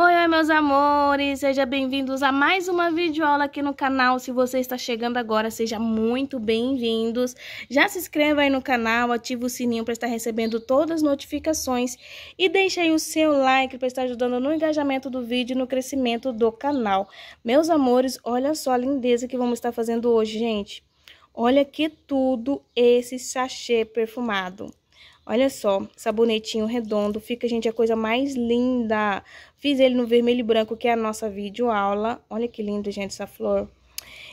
Oi, oi, meus amores! Sejam bem-vindos a mais uma videoaula aqui no canal. Se você está chegando agora, seja muito bem-vindos. Já se inscreva aí no canal, ativa o sininho para estar recebendo todas as notificações e deixe aí o seu like para estar ajudando no engajamento do vídeo e no crescimento do canal. Meus amores, olha só a lindeza que vamos estar fazendo hoje, gente. Olha que tudo esse sachê perfumado. Olha só, sabonetinho redondo, fica, gente, a coisa mais linda. Fiz ele no vermelho e branco, que é a nossa videoaula. Olha que lindo, gente, essa flor.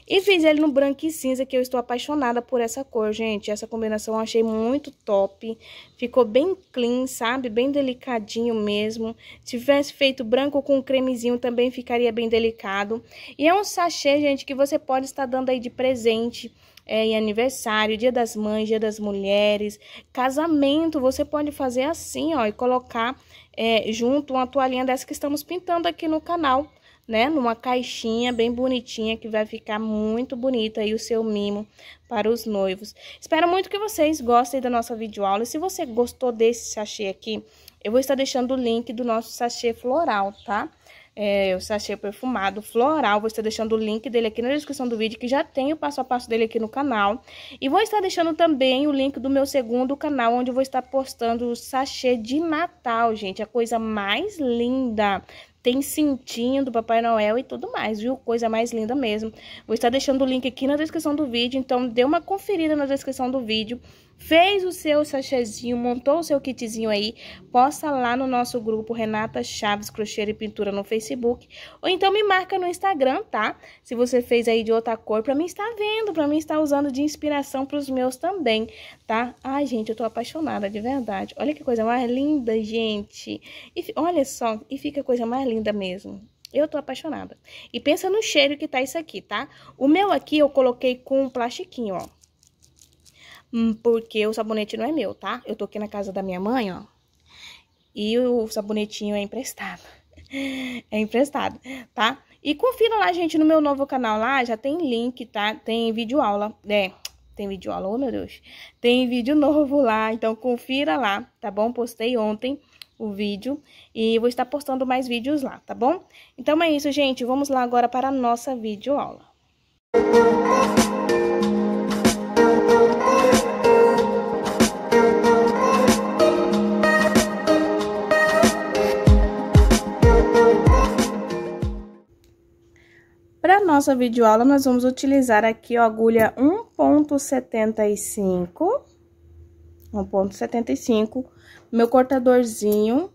E fiz ele no branco e cinza, que eu estou apaixonada por essa cor, gente. Essa combinação eu achei muito top. Ficou bem clean, sabe? Bem delicadinho mesmo. Se tivesse feito branco com um cremezinho, também ficaria bem delicado. E é um sachê, gente, que você pode estar dando aí de presente é, em aniversário, dia das mães, dia das mulheres, casamento, você pode fazer assim, ó, e colocar é, junto uma toalhinha dessa que estamos pintando aqui no canal, né? Numa caixinha bem bonitinha que vai ficar muito bonita aí o seu mimo para os noivos. Espero muito que vocês gostem da nossa videoaula. E se você gostou desse sachê aqui, eu vou estar deixando o link do nosso sachê floral, tá? é, o sachê perfumado floral. Vou estar deixando o link dele aqui na descrição do vídeo, que já tem o passo a passo dele aqui no canal. E vou estar deixando também o link do meu segundo canal, onde vou estar postando o sachê de Natal, gente. A coisa mais linda tem cintinho do Papai Noel e tudo mais, viu? Coisa mais linda mesmo. Vou estar deixando o link aqui na descrição do vídeo, então dê uma conferida na descrição do vídeo fez o seu sachezinho, montou o seu kitzinho aí, posta lá no nosso grupo Renata Chaves Crochê e Pintura no Facebook, ou então me marca no Instagram, tá? Se você fez aí de outra cor, pra mim estar vendo, pra mim estar usando de inspiração pros meus também, tá? Ai, gente, eu tô apaixonada, de verdade. Olha que coisa mais linda, gente. E, olha só, e fica coisa mais linda mesmo. Eu tô apaixonada. E pensa no cheiro que tá isso aqui, tá? O meu aqui eu coloquei com um plastiquinho, ó. Hum, porque o sabonete não é meu, tá? Eu tô aqui na casa da minha mãe, ó, e o sabonetinho é emprestado. É emprestado, tá? E confira lá, gente, no meu novo canal lá, já tem link, tá? Tem vídeo aula, né? Tem vídeo aula, oh meu Deus. Tem vídeo novo lá, então confira lá, tá bom? Postei ontem o vídeo e vou estar postando mais vídeos lá, tá bom? Então é isso, gente. Vamos lá agora para a nossa videoaula. Música nossa videoaula, nós vamos utilizar aqui a agulha 1.75, 1.75, meu cortadorzinho.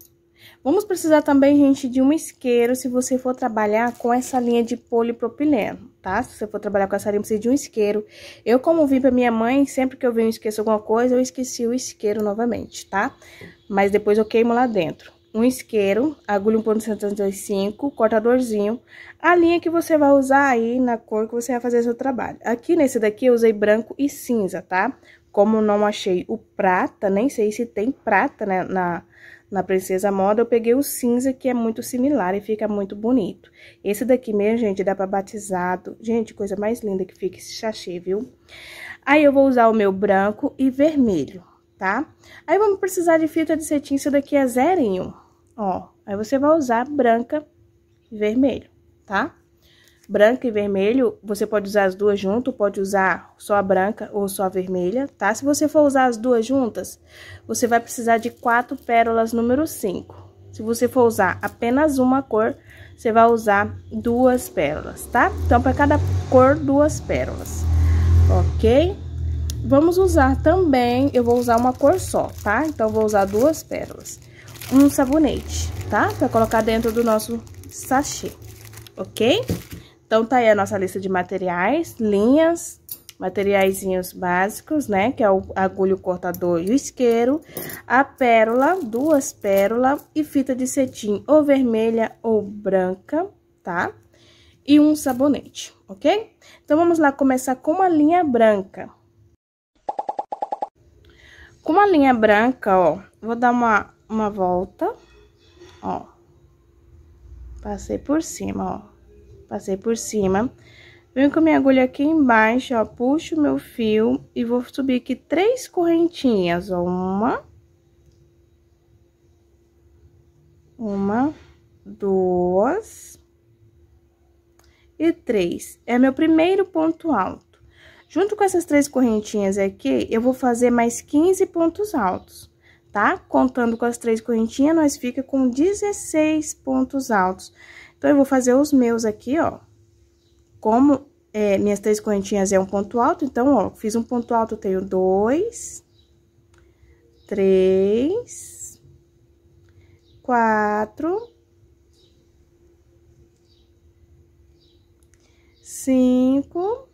Vamos precisar também, gente, de um isqueiro, se você for trabalhar com essa linha de polipropileno, tá? Se você for trabalhar com essa linha, precisa de um isqueiro. Eu, como vim pra minha mãe, sempre que eu venho e esqueço alguma coisa, eu esqueci o isqueiro novamente, tá? Mas depois eu queimo lá dentro um isqueiro, agulha 1.75, cortadorzinho, a linha que você vai usar aí na cor que você vai fazer seu trabalho. Aqui nesse daqui eu usei branco e cinza, tá? Como não achei o prata, nem sei se tem prata né, na, na Princesa Moda, eu peguei o cinza, que é muito similar e fica muito bonito. Esse daqui mesmo, gente, dá pra batizado. Gente, coisa mais linda que fica esse sachê, viu? Aí eu vou usar o meu branco e vermelho, tá? Aí vamos precisar de fita de cetim, isso daqui é zerinho, ó. Aí você vai usar branca e vermelho, tá? Branca e vermelho, você pode usar as duas junto, pode usar só a branca ou só a vermelha, tá? Se você for usar as duas juntas, você vai precisar de quatro pérolas número 5. Se você for usar apenas uma cor, você vai usar duas pérolas, tá? Então, para cada cor, duas pérolas, ok? Vamos usar também, eu vou usar uma cor só, tá? Então, vou usar duas pérolas um sabonete, tá? Pra colocar dentro do nosso sachê, ok? Então, tá aí a nossa lista de materiais, linhas, materiaizinhos básicos, né? Que é o agulho, cortador e o isqueiro, a pérola, duas pérolas e fita de cetim ou vermelha ou branca, tá? E um sabonete, ok? Então, vamos lá começar com uma linha branca. Com uma linha branca, ó, vou dar uma uma volta, ó. Passei por cima, ó. Passei por cima. Venho com minha agulha aqui embaixo, ó, puxo meu fio e vou subir aqui três correntinhas, ó. Uma. Uma, duas e três. É meu primeiro ponto alto. Junto com essas três correntinhas aqui, eu vou fazer mais 15 pontos altos tá? Contando com as três correntinhas, nós fica com 16 pontos altos. Então, eu vou fazer os meus aqui, ó. Como é, minhas três correntinhas é um ponto alto, então, ó, fiz um ponto alto, eu tenho dois, três, quatro, cinco,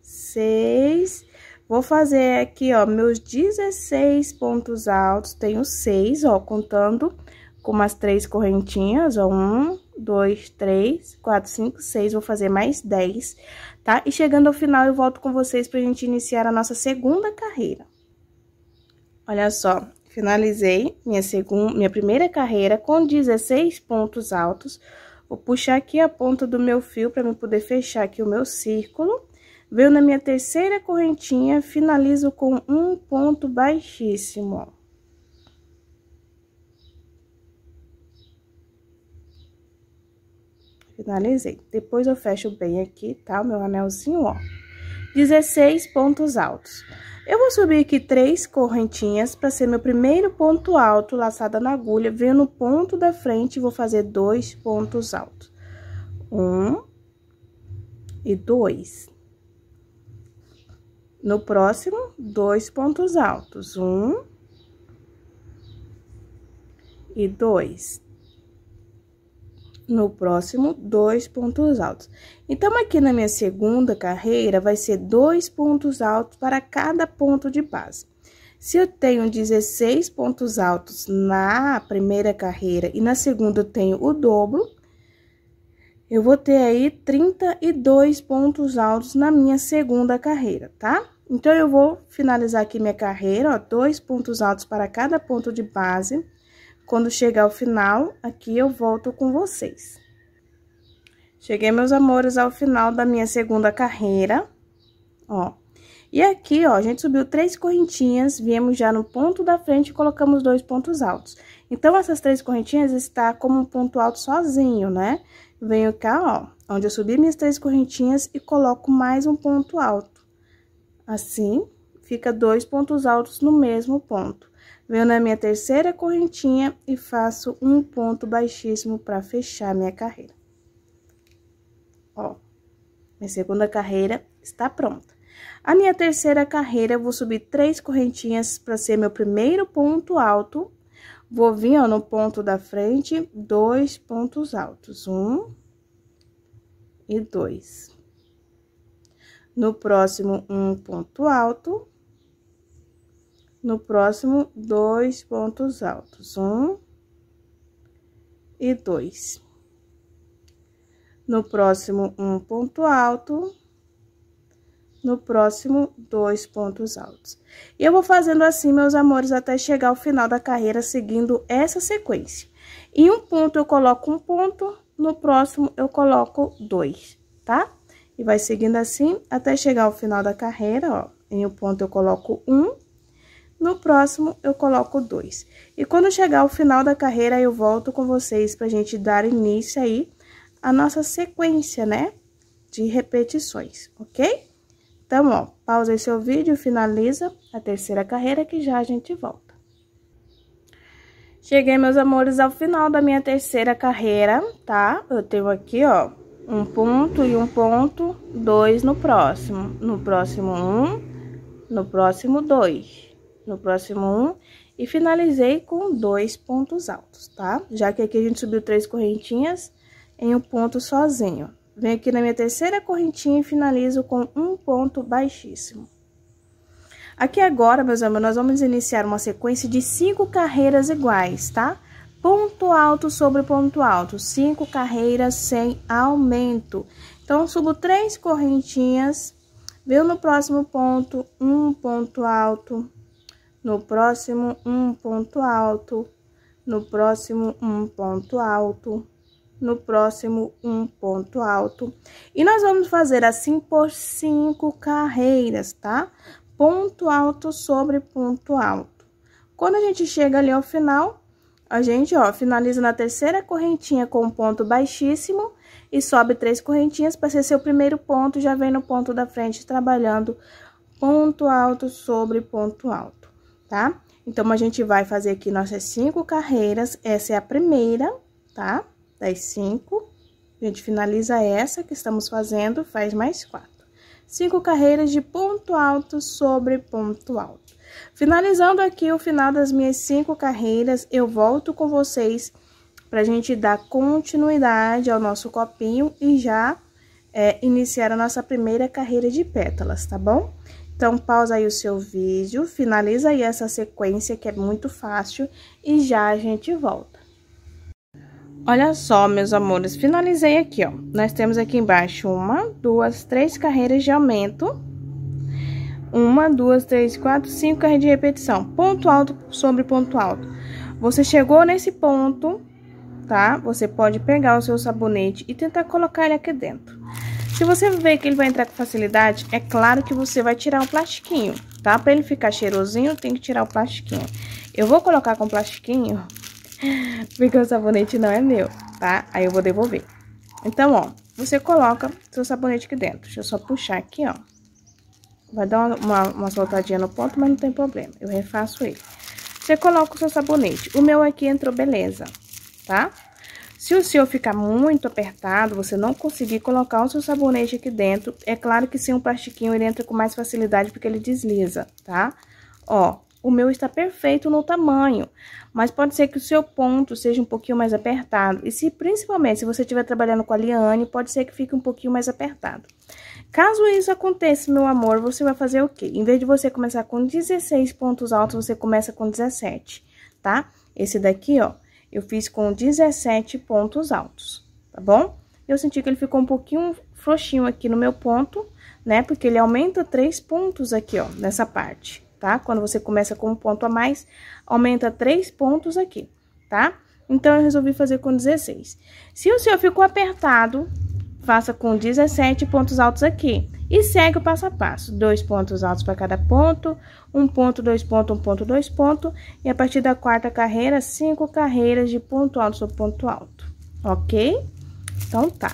seis Vou fazer aqui, ó, meus 16 pontos altos, tenho seis, ó, contando com umas três correntinhas, ó, um, dois, três, quatro, cinco, seis, vou fazer mais dez, tá? E chegando ao final, eu volto com vocês pra gente iniciar a nossa segunda carreira. Olha só, finalizei minha, segunda, minha primeira carreira com 16 pontos altos. Vou puxar aqui a ponta do meu fio para eu poder fechar aqui o meu círculo. Venho na minha terceira correntinha, finalizo com um ponto baixíssimo, Finalizei. Depois eu fecho bem aqui, tá? O meu anelzinho, ó. 16 pontos altos. Eu vou subir aqui três correntinhas para ser meu primeiro ponto alto, laçada na agulha, venho no ponto da frente vou fazer dois pontos altos. Um e dois. No próximo, dois pontos altos. Um e dois. No próximo, dois pontos altos. Então, aqui na minha segunda carreira, vai ser dois pontos altos para cada ponto de base. Se eu tenho 16 pontos altos na primeira carreira e na segunda eu tenho o dobro, eu vou ter aí 32 pontos altos na minha segunda carreira, tá? Então, eu vou finalizar aqui minha carreira, ó, dois pontos altos para cada ponto de base. Quando chegar ao final, aqui eu volto com vocês. Cheguei, meus amores, ao final da minha segunda carreira, ó. E aqui, ó, a gente subiu três correntinhas, viemos já no ponto da frente e colocamos dois pontos altos. Então, essas três correntinhas está como um ponto alto sozinho, né? Venho cá, ó, onde eu subi minhas três correntinhas e coloco mais um ponto alto. Assim, fica dois pontos altos no mesmo ponto. Venho na minha terceira correntinha e faço um ponto baixíssimo para fechar minha carreira. Ó, minha segunda carreira está pronta. A minha terceira carreira, eu vou subir três correntinhas para ser meu primeiro ponto alto Vou vir, ó, no ponto da frente, dois pontos altos. Um e dois. No próximo, um ponto alto. No próximo, dois pontos altos. Um e dois. No próximo, um ponto alto no próximo dois pontos altos. E eu vou fazendo assim, meus amores, até chegar ao final da carreira, seguindo essa sequência. Em um ponto eu coloco um ponto, no próximo eu coloco dois, tá? E vai seguindo assim até chegar ao final da carreira, ó. Em um ponto eu coloco um, no próximo eu coloco dois. E quando chegar ao final da carreira, eu volto com vocês pra gente dar início aí a nossa sequência, né? De repetições, ok? Então, ó, pausa esse vídeo, finaliza a terceira carreira que já a gente volta. Cheguei, meus amores, ao final da minha terceira carreira, tá? Eu tenho aqui, ó, um ponto e um ponto, dois no próximo. No próximo um, no próximo dois, no próximo um e finalizei com dois pontos altos, tá? Já que aqui a gente subiu três correntinhas em um ponto sozinho. Venho aqui na minha terceira correntinha e finalizo com um ponto baixíssimo. Aqui agora, meus amigos, nós vamos iniciar uma sequência de cinco carreiras iguais, tá? Ponto alto sobre ponto alto, cinco carreiras sem aumento. Então, subo três correntinhas, venho no próximo ponto, um ponto alto, no próximo, um ponto alto, no próximo, um ponto alto, no próximo um ponto alto. E nós vamos fazer assim por cinco carreiras, tá? Ponto alto sobre ponto alto. Quando a gente chega ali ao final, a gente, ó, finaliza na terceira correntinha com um ponto baixíssimo e sobe três correntinhas para ser seu primeiro ponto, já vem no ponto da frente trabalhando ponto alto sobre ponto alto, tá? Então, a gente vai fazer aqui nossas cinco carreiras, essa é a primeira, tá? das cinco, a gente finaliza essa que estamos fazendo, faz mais quatro. Cinco carreiras de ponto alto sobre ponto alto. Finalizando aqui o final das minhas cinco carreiras, eu volto com vocês para a gente dar continuidade ao nosso copinho e já é, iniciar a nossa primeira carreira de pétalas, tá bom? Então, pausa aí o seu vídeo, finaliza aí essa sequência que é muito fácil e já a gente volta. Olha só, meus amores, finalizei aqui, ó. Nós temos aqui embaixo uma, duas, três carreiras de aumento. Uma, duas, três, quatro, cinco carreiras de repetição. Ponto alto sobre ponto alto. Você chegou nesse ponto, tá? Você pode pegar o seu sabonete e tentar colocar ele aqui dentro. Se você ver que ele vai entrar com facilidade, é claro que você vai tirar o plastiquinho, tá? Pra ele ficar cheirosinho, tem que tirar o plastiquinho. Eu vou colocar com plastiquinho Porque o sabonete não é meu, tá? Aí eu vou devolver. Então, ó, você coloca seu sabonete aqui dentro. Deixa eu só puxar aqui, ó. Vai dar uma, uma soltadinha no ponto, mas não tem problema. Eu refaço ele. Você coloca o seu sabonete. O meu aqui entrou beleza, tá? Se o seu ficar muito apertado, você não conseguir colocar o seu sabonete aqui dentro, é claro que sem um plastiquinho ele entra com mais facilidade porque ele desliza, tá? Ó, o meu está perfeito no tamanho, mas pode ser que o seu ponto seja um pouquinho mais apertado. E se principalmente se você estiver trabalhando com a liane, pode ser que fique um pouquinho mais apertado. Caso isso aconteça, meu amor, você vai fazer o quê? Em vez de você começar com 16 pontos altos, você começa com 17, tá? Esse daqui, ó, eu fiz com 17 pontos altos, tá bom? Eu senti que ele ficou um pouquinho frouxinho aqui no meu ponto, né? Porque ele aumenta 3 pontos aqui, ó, nessa parte tá? Quando você começa com um ponto a mais, aumenta três pontos aqui, tá? Então, eu resolvi fazer com 16. Se o seu ficou apertado, faça com 17 pontos altos aqui. E segue o passo a passo. Dois pontos altos para cada ponto, um ponto, dois pontos, um ponto, dois pontos. E a partir da quarta carreira, cinco carreiras de ponto alto sobre ponto alto, ok? Então, tá.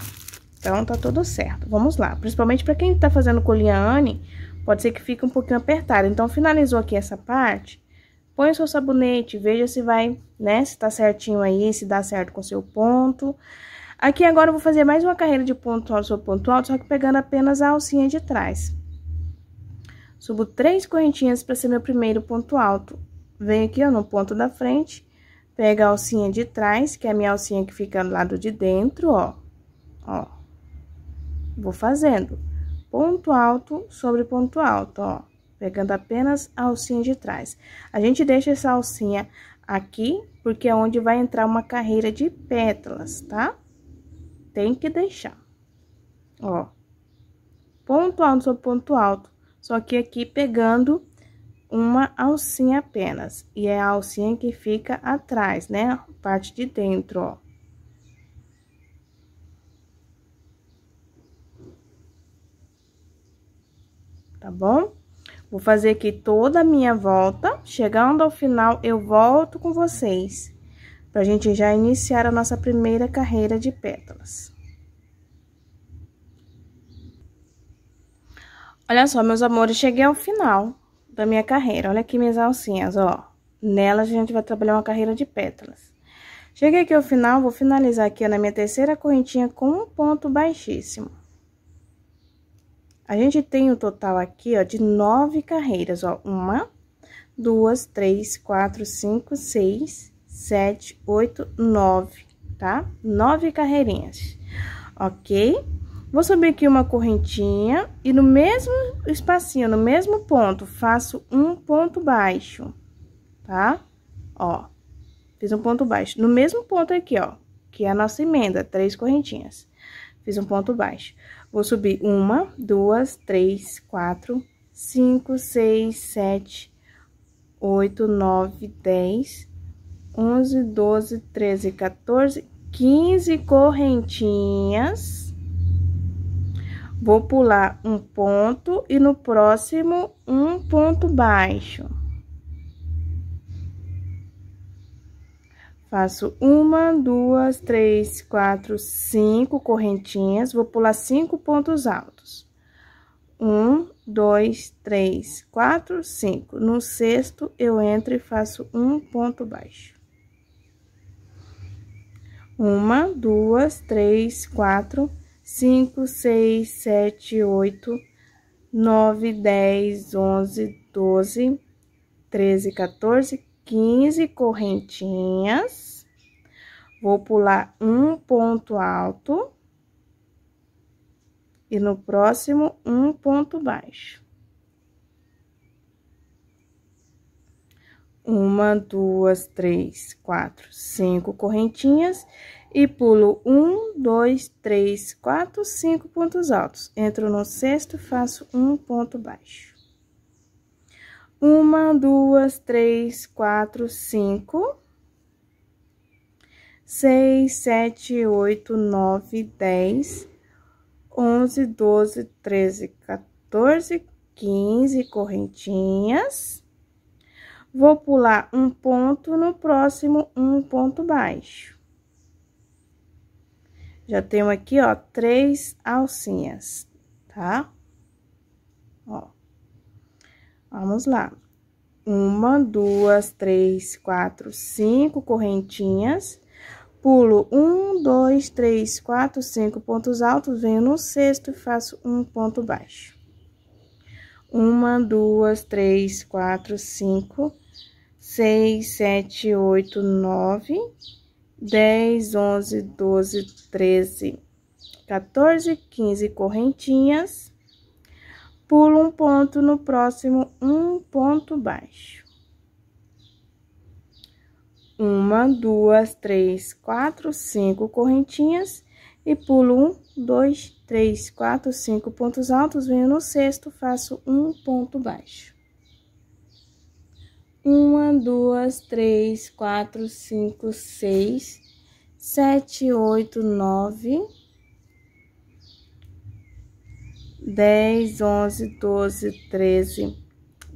Então, tá tudo certo. Vamos lá. Principalmente para quem tá fazendo com o Liane, Pode ser que fique um pouquinho apertado. Então, finalizou aqui essa parte, põe o seu sabonete, veja se vai, né, se tá certinho aí, se dá certo com o seu ponto. Aqui agora eu vou fazer mais uma carreira de ponto alto ponto alto, só que pegando apenas a alcinha de trás. Subo três correntinhas para ser meu primeiro ponto alto. Venho aqui, ó, no ponto da frente, pega a alcinha de trás, que é a minha alcinha que fica do lado de dentro, ó. Ó. Vou fazendo ponto alto sobre ponto alto, ó, pegando apenas a alcinha de trás. A gente deixa essa alcinha aqui, porque é onde vai entrar uma carreira de pétalas, tá? Tem que deixar, ó, ponto alto sobre ponto alto, só que aqui pegando uma alcinha apenas, e é a alcinha que fica atrás, né, parte de dentro, ó. tá bom? Vou fazer aqui toda a minha volta, chegando ao final eu volto com vocês, pra gente já iniciar a nossa primeira carreira de pétalas. Olha só, meus amores, cheguei ao final da minha carreira, olha aqui minhas alcinhas, ó. Nelas a gente vai trabalhar uma carreira de pétalas. Cheguei aqui ao final, vou finalizar aqui na minha terceira correntinha com um ponto baixíssimo. A gente tem o um total aqui, ó, de nove carreiras, ó. Uma, duas, três, quatro, cinco, seis, sete, oito, nove, tá? Nove carreirinhas, ok? Vou subir aqui uma correntinha e no mesmo espacinho, no mesmo ponto, faço um ponto baixo, tá? Ó, fiz um ponto baixo. No mesmo ponto aqui, ó, que é a nossa emenda, três correntinhas. Fiz um ponto baixo. Vou subir uma, duas, três, quatro, cinco, seis, sete, oito, nove, dez, onze, doze, treze, quatorze, quinze correntinhas. Vou pular um ponto e no próximo um ponto baixo. Faço uma, duas, três, quatro, cinco correntinhas, vou pular cinco pontos altos. Um, dois, três, quatro, cinco. No sexto, eu entro e faço um ponto baixo. Uma, duas, três, quatro, cinco, seis, sete, oito, nove, dez, onze, doze, treze, quatorze, quinze correntinhas. Vou pular um ponto alto. E no próximo, um ponto baixo. Uma, duas, três, quatro, cinco correntinhas. E pulo um, dois, três, quatro, cinco pontos altos. Entro no sexto, faço um ponto baixo. Uma, duas, três, quatro, cinco 6, 7, 8, 9, 10, 11, 12, 13, 14, 15 correntinhas. Vou pular um ponto, no próximo, um ponto baixo. Já tenho aqui, ó, três alcinhas, tá? Ó. Vamos lá. Uma, duas, três, quatro, cinco correntinhas Pulo um, dois, três, quatro, cinco pontos altos, venho no sexto e faço um ponto baixo. Uma, duas, três, quatro, cinco, seis, sete, oito, nove, dez, onze, doze, treze, 14, 15 correntinhas, pulo um ponto no próximo um ponto baixo uma, duas, três, quatro, cinco correntinhas e pulo um, dois, três, quatro, cinco pontos altos, venho no sexto, faço um ponto baixo. Uma, duas, três, quatro, cinco, seis, sete, oito, nove, dez, onze, doze, treze,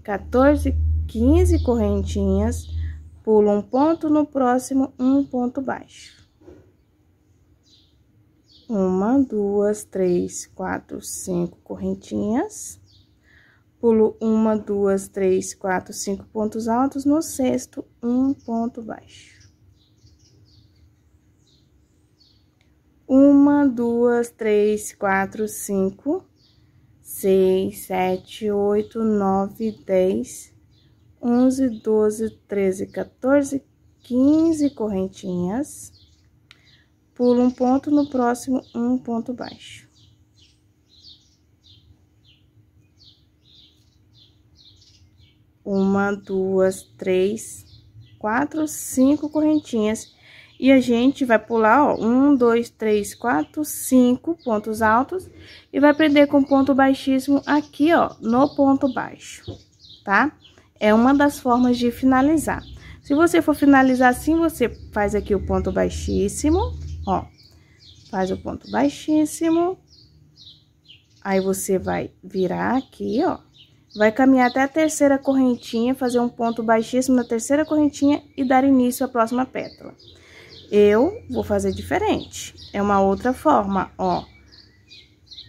quatorze, quinze correntinhas Pulo um ponto, no próximo, um ponto baixo. Uma, duas, três, quatro, cinco correntinhas. Pulo uma, duas, três, quatro, cinco pontos altos. No sexto, um ponto baixo. Uma, duas, três, quatro, cinco, seis, sete, oito, nove, dez, 11, 12, 13, 14, 15 correntinhas. Pulo um ponto, no próximo, um ponto baixo. Uma, duas, três, quatro, cinco correntinhas. E a gente vai pular, ó, um, dois, três, quatro, cinco pontos altos. E vai prender com ponto baixíssimo aqui, ó, no ponto baixo, tá? Tá? É uma das formas de finalizar. Se você for finalizar assim, você faz aqui o ponto baixíssimo, ó. Faz o ponto baixíssimo. Aí, você vai virar aqui, ó. Vai caminhar até a terceira correntinha, fazer um ponto baixíssimo na terceira correntinha e dar início à próxima pétala. Eu vou fazer diferente. É uma outra forma, ó.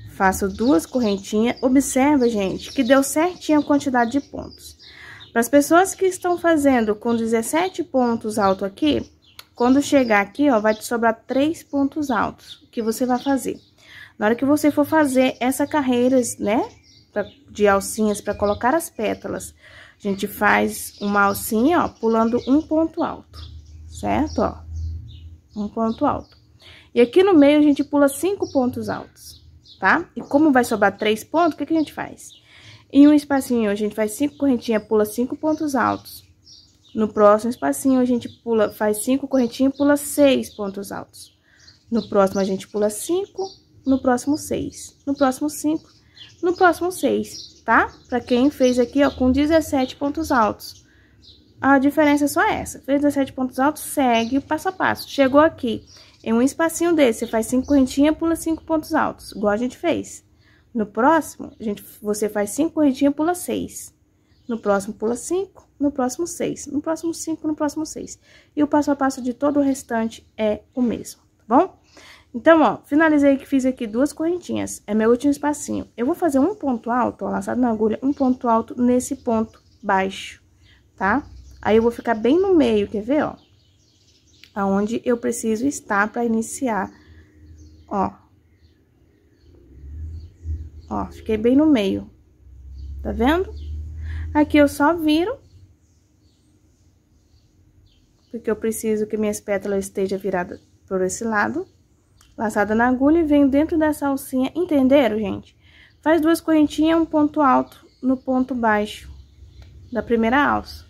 Faço duas correntinhas. Observa, gente, que deu certinho a quantidade de pontos. Para as pessoas que estão fazendo com 17 pontos altos aqui, quando chegar aqui, ó, vai te sobrar três pontos altos que você vai fazer. Na hora que você for fazer essa carreira, né, de alcinhas para colocar as pétalas, a gente faz uma alcinha, ó, pulando um ponto alto, certo? Ó, um ponto alto. E aqui no meio, a gente pula cinco pontos altos, tá? E como vai sobrar três pontos, o que, que a gente faz? Em um espacinho, a gente faz cinco correntinhas, pula cinco pontos altos. No próximo espacinho, a gente pula, faz cinco correntinhas pula seis pontos altos. No próximo, a gente pula cinco, no próximo seis, no próximo cinco, no próximo seis, tá? Pra quem fez aqui, ó, com 17 pontos altos. A diferença é só essa. Fez 17 pontos altos, segue o passo a passo. Chegou aqui, em um espacinho desse, você faz cinco correntinhas, pula cinco pontos altos, igual a gente fez. No próximo, gente, você faz cinco correntinhas, pula seis. No próximo, pula cinco. No próximo, seis. No próximo, cinco. No próximo, seis. E o passo a passo de todo o restante é o mesmo, tá bom? Então, ó, finalizei que fiz aqui duas correntinhas. É meu último espacinho. Eu vou fazer um ponto alto, ó, laçado na agulha, um ponto alto nesse ponto baixo, tá? Aí, eu vou ficar bem no meio, quer ver, ó? Aonde eu preciso estar para iniciar, ó, Ó, fiquei bem no meio. Tá vendo? Aqui eu só viro. Porque eu preciso que minhas pétalas estejam viradas por esse lado. Laçada na agulha e venho dentro dessa alcinha, Entenderam, gente? Faz duas correntinhas, um ponto alto no ponto baixo da primeira alça.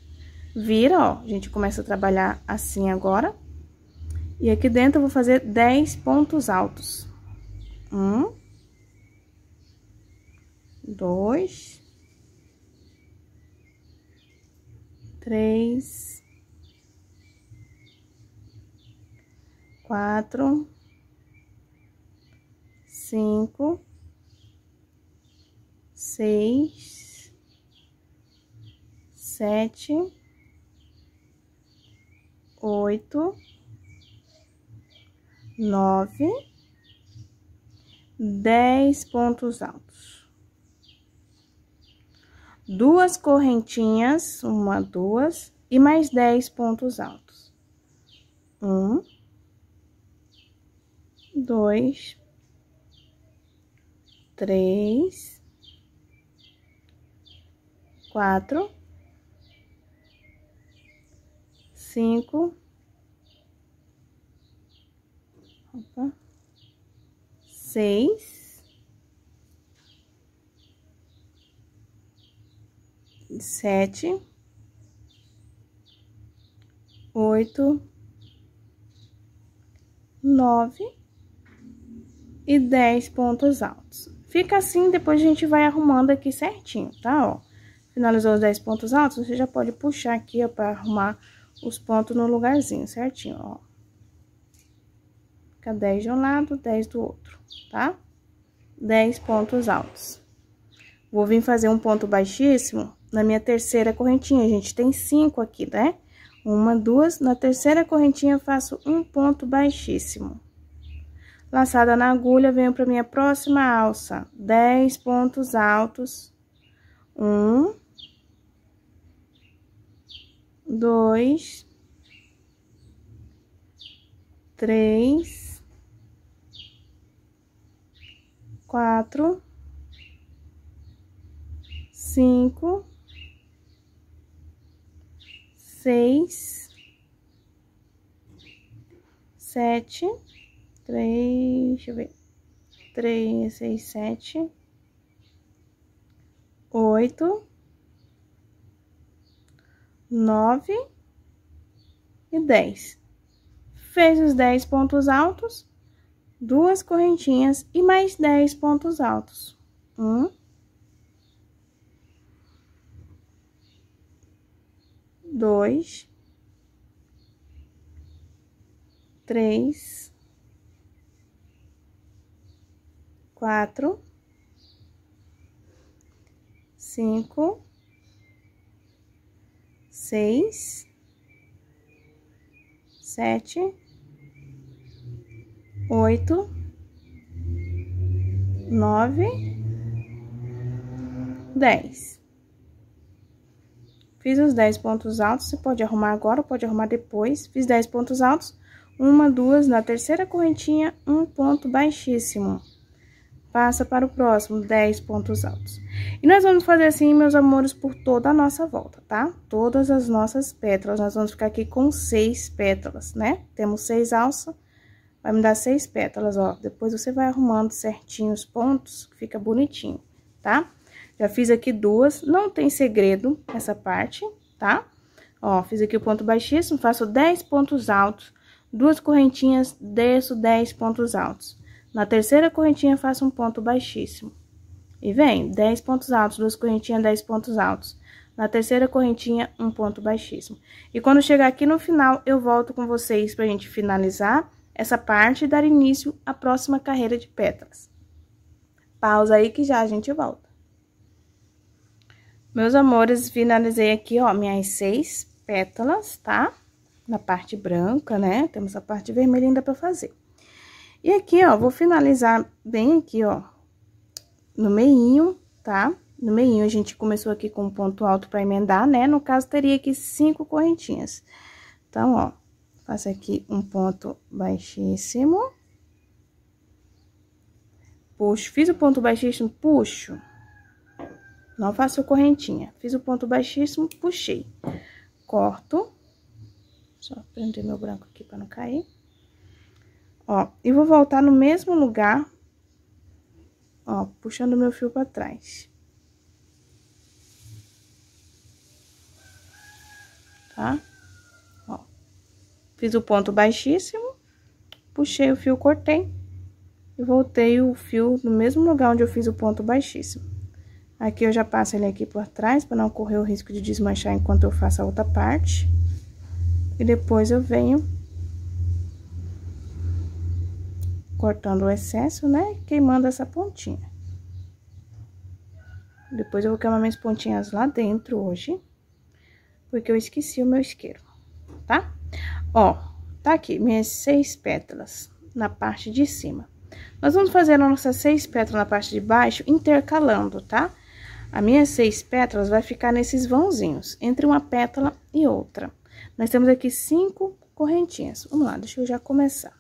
Vira, ó. A gente começa a trabalhar assim agora. E aqui dentro eu vou fazer 10 pontos altos. Um, dois, três, quatro, cinco, seis, sete, oito, nove, dez pontos altos duas correntinhas, uma, duas, e mais dez pontos altos. Um, dois, três, quatro, cinco, opa, seis, sete, oito, nove e dez pontos altos. Fica assim, depois a gente vai arrumando aqui certinho, tá? Ó, finalizou os dez pontos altos, você já pode puxar aqui, ó, pra arrumar os pontos no lugarzinho certinho, ó. Fica dez de um lado, dez do outro, tá? Dez pontos altos. Vou vir fazer um ponto baixíssimo na minha terceira correntinha, a gente tem cinco aqui, né? Uma, duas, na terceira correntinha eu faço um ponto baixíssimo. Laçada na agulha, venho para minha próxima alça, dez pontos altos. Um, dois, três, quatro, cinco seis, sete, três, deixa eu ver, três, seis, sete, oito, nove e dez. Fez os dez pontos altos, duas correntinhas e mais dez pontos altos. Um, dois, três, quatro, cinco, seis, sete, oito, nove, dez. Fiz os 10 pontos altos, você pode arrumar agora ou pode arrumar depois. Fiz 10 pontos altos, uma, duas, na terceira correntinha, um ponto baixíssimo. Passa para o próximo, 10 pontos altos. E nós vamos fazer assim, meus amores, por toda a nossa volta, tá? Todas as nossas pétalas, nós vamos ficar aqui com seis pétalas, né? Temos seis alças, vai me dar seis pétalas, ó. Depois você vai arrumando certinho os pontos, fica bonitinho, tá? Tá? Já fiz aqui duas, não tem segredo essa parte, tá? Ó, fiz aqui o ponto baixíssimo, faço 10 pontos altos, duas correntinhas, desço 10 pontos altos. Na terceira correntinha, faço um ponto baixíssimo. E vem, 10 pontos altos, duas correntinhas, 10 pontos altos. Na terceira correntinha, um ponto baixíssimo. E quando chegar aqui no final, eu volto com vocês pra gente finalizar essa parte e dar início à próxima carreira de pétalas. Pausa aí que já a gente volta. Meus amores, finalizei aqui, ó, minhas seis pétalas, tá? Na parte branca, né? Temos a parte vermelha ainda pra fazer. E aqui, ó, vou finalizar bem aqui, ó, no meinho, tá? No meinho, a gente começou aqui com um ponto alto pra emendar, né? No caso, teria aqui cinco correntinhas. Então, ó, faço aqui um ponto baixíssimo. Puxo, fiz o ponto baixíssimo, puxo não faço correntinha. Fiz o ponto baixíssimo, puxei. Corto. Só prender meu branco aqui para não cair. Ó, e vou voltar no mesmo lugar, ó, puxando meu fio para trás. Tá? Ó, fiz o ponto baixíssimo, puxei o fio, cortei. E voltei o fio no mesmo lugar onde eu fiz o ponto baixíssimo. Aqui eu já passo ele aqui por trás, para não correr o risco de desmanchar enquanto eu faço a outra parte. E depois eu venho cortando o excesso, né? Queimando essa pontinha. Depois eu vou queimar minhas pontinhas lá dentro hoje, porque eu esqueci o meu isqueiro, tá? Ó, tá aqui minhas seis pétalas na parte de cima. Nós vamos fazer as nossas seis pétalas na parte de baixo intercalando, Tá? A minha seis pétalas vai ficar nesses vãozinhos, entre uma pétala e outra. Nós temos aqui cinco correntinhas. Vamos lá, deixa eu já começar.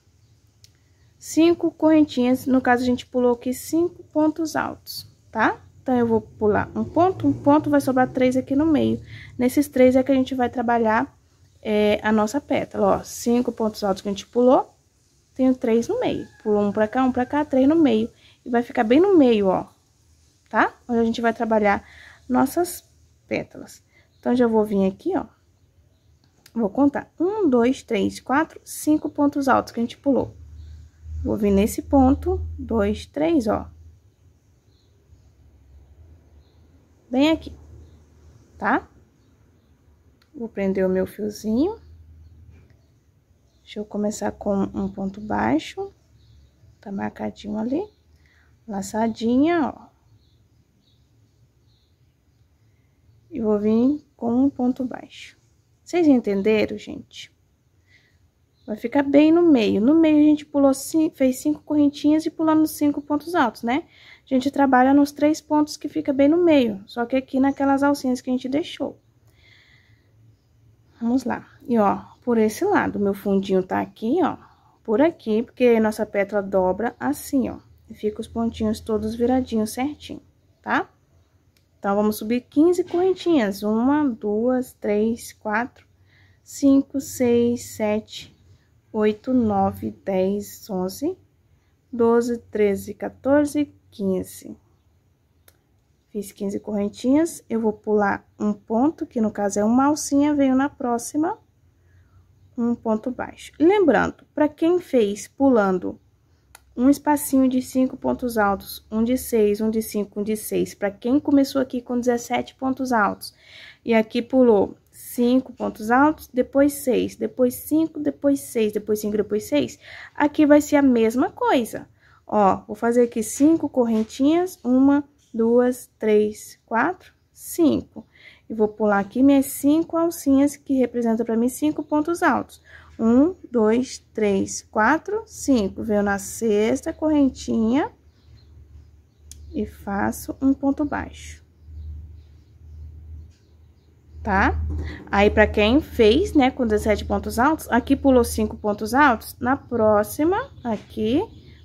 Cinco correntinhas, no caso, a gente pulou aqui cinco pontos altos, tá? Então, eu vou pular um ponto, um ponto, vai sobrar três aqui no meio. Nesses três é que a gente vai trabalhar é, a nossa pétala, ó. Cinco pontos altos que a gente pulou, tenho três no meio. Pulo um pra cá, um pra cá, três no meio. E vai ficar bem no meio, ó tá? Onde a gente vai trabalhar nossas pétalas. Então, já vou vir aqui, ó. Vou contar. Um, dois, três, quatro, cinco pontos altos que a gente pulou. Vou vir nesse ponto, dois, três, ó. Bem aqui, tá? Vou prender o meu fiozinho. Deixa eu começar com um ponto baixo. Tá marcadinho ali. Laçadinha, ó. e vou vir com um ponto baixo. Vocês entenderam, gente? Vai ficar bem no meio. No meio, a gente pulou, fez cinco correntinhas e pulando cinco pontos altos, né? A gente trabalha nos três pontos que fica bem no meio, só que aqui naquelas alcinhas que a gente deixou. Vamos lá. E, ó, por esse lado, meu fundinho tá aqui, ó, por aqui, porque nossa pétala dobra assim, ó. E fica os pontinhos todos viradinhos certinho, tá? Tá? Então, vamos subir 15 correntinhas. Uma, duas, três, quatro, cinco, seis, sete, oito, nove, dez, onze, doze, treze, 14, quinze. Fiz 15 correntinhas, eu vou pular um ponto, que no caso é uma alcinha, venho na próxima, um ponto baixo. Lembrando, para quem fez pulando um espacinho de cinco pontos altos, um de seis, um de cinco, um de seis, para quem começou aqui com 17 pontos altos e aqui pulou cinco pontos altos, depois seis, depois cinco, depois seis, depois cinco, depois seis, aqui vai ser a mesma coisa. Ó, vou fazer aqui cinco correntinhas, uma, duas, três, quatro, cinco. E vou pular aqui minhas cinco alcinhas, que representam para mim cinco pontos altos. Um, dois, três, quatro, cinco. Venho na sexta correntinha e faço um ponto baixo. Tá? Aí, pra quem fez, né, com 17 pontos altos, aqui pulou cinco pontos altos, na próxima, aqui,